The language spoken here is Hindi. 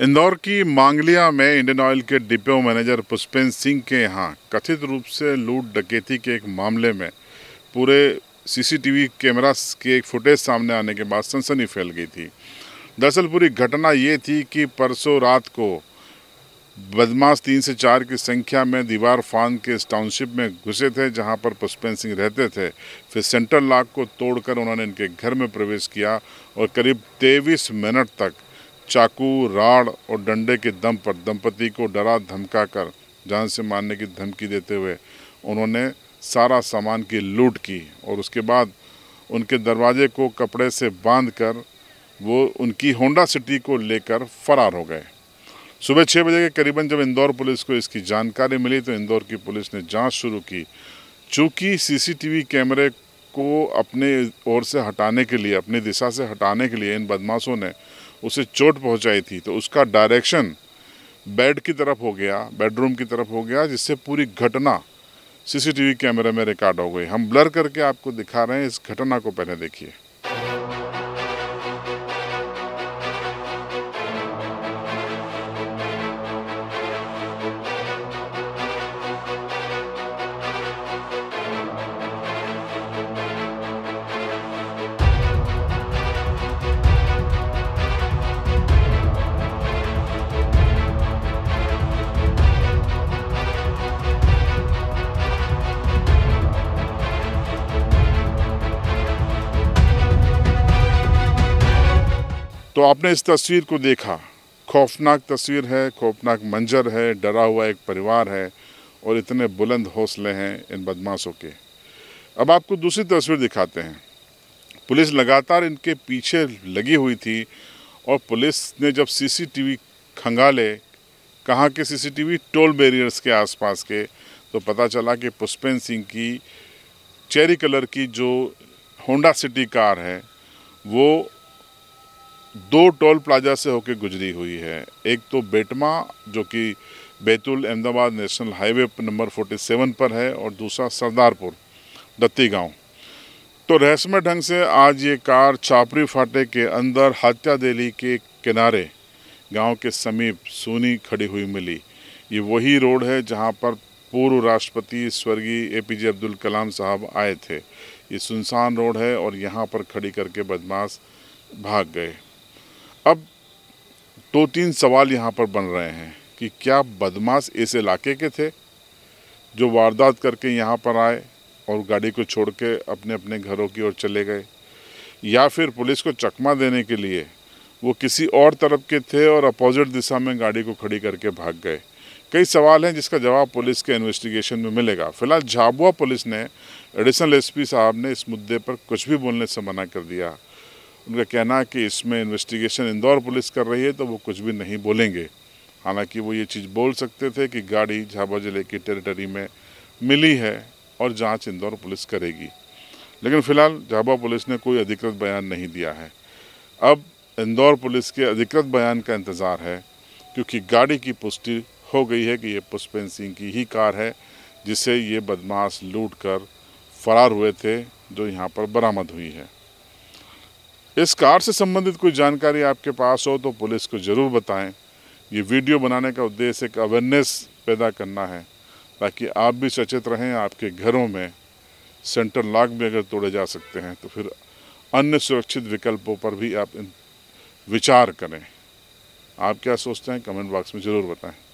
इंदौर की मांगलिया में इंडियन ऑयल के डिपो मैनेजर पुष्पेंद्र सिंह के यहाँ कथित रूप से लूट डकैती के एक मामले में पूरे सीसीटीवी कैमरा के एक फुटेज सामने आने के बाद सनसनी फैल गई थी दरअसल पूरी घटना ये थी कि परसों रात को बदमाश तीन से चार की संख्या में दीवार फान के इस टाउनशिप में घुसे थे जहां पर पुष्पेंद्र सिंह रहते थे फिर सेंट्रल लॉक को तोड़कर उन्होंने इनके घर में प्रवेश किया और करीब तेईस मिनट तक चाकू राड और डंडे के दम पर दंपति को डरा धमका कर जान से मारने की धमकी देते हुए उन्होंने सारा सामान की लूट की और उसके बाद उनके दरवाजे को कपड़े से बांधकर वो उनकी होंडा सिटी को लेकर फरार हो गए सुबह छः बजे के करीबन जब इंदौर पुलिस को इसकी जानकारी मिली तो इंदौर की पुलिस ने जांच शुरू की चूँकि सीसीटीवी कैमरे को अपने ओर से हटाने के लिए अपनी दिशा से हटाने के लिए इन बदमाशों ने उसे चोट पहुंचाई थी तो उसका डायरेक्शन बेड की तरफ हो गया बेडरूम की तरफ हो गया जिससे पूरी घटना सीसीटीवी कैमरे में रिकॉर्ड हो गई हम ब्लर करके आपको दिखा रहे हैं इस घटना को पहले देखिए तो आपने इस तस्वीर को देखा खौफनाक तस्वीर है खौफनाक मंजर है डरा हुआ एक परिवार है और इतने बुलंद हौसले हैं इन बदमाशों के अब आपको दूसरी तस्वीर दिखाते हैं पुलिस लगातार इनके पीछे लगी हुई थी और पुलिस ने जब सीसीटीवी खंगाले कहाँ के सीसीटीवी टोल बैरियर्स के आसपास के तो पता चला कि पुष्पेन सिंह की चेरी कलर की जो होंडा सिटी कार है वो दो टोल प्लाजा से होकर गुजरी हुई है एक तो बेटमा जो कि Betul Ahmedabad national highway number 47 पर है और दूसरा सरदारपुर दत्ती गांव तो रहस्यमय ढंग से आज ये कार छापरी फाटे के अंदर हत्या देली के किनारे गांव के समीप सोनी खड़ी हुई मिली ये वही रोड है जहां पर पूर्व राष्ट्रपति स्वर्गीय एपीजे अब्दुल कलाम साहब आए थे ये सुनसान रोड है और यहाँ पर खड़ी करके बदमाश भाग गए अब दो तीन सवाल यहाँ पर बन रहे हैं कि क्या बदमाश इस इलाके के थे जो वारदात करके यहाँ पर आए और गाड़ी को छोड़ के अपने अपने घरों की ओर चले गए या फिर पुलिस को चकमा देने के लिए वो किसी और तरफ के थे और अपोजिट दिशा में गाड़ी को खड़ी करके भाग गए कई सवाल हैं जिसका जवाब पुलिस के इन्वेस्टिगेशन में मिलेगा फिलहाल झाबुआ पुलिस ने एडिशनल एसपी साहब ने इस मुद्दे पर कुछ भी बोलने से मना कर दिया उनका कहना है कि इसमें इन्वेस्टिगेशन इंदौर पुलिस कर रही है तो वो कुछ भी नहीं बोलेंगे हालांकि वो ये चीज़ बोल सकते थे कि गाड़ी झाबा जिले की टेरिटरी में मिली है और जांच इंदौर पुलिस करेगी लेकिन फिलहाल झाबा पुलिस ने कोई अधिकृत बयान नहीं दिया है अब इंदौर पुलिस के अधिकृत बयान का इंतज़ार है क्योंकि गाड़ी की पुष्टि हो गई है कि ये पुष्पेन सिंह की ही कार है जिसे ये बदमाश लूट कर फरार हुए थे जो यहाँ पर बरामद हुई है इस कार से संबंधित कोई जानकारी आपके पास हो तो पुलिस को ज़रूर बताएं ये वीडियो बनाने का उद्देश्य एक अवेयरनेस पैदा करना है ताकि आप भी सचेत रहें आपके घरों में सेंटर लॉक भी अगर तोड़े जा सकते हैं तो फिर अन्य सुरक्षित विकल्पों पर भी आप विचार करें आप क्या सोचते हैं कमेंट बॉक्स में ज़रूर बताएं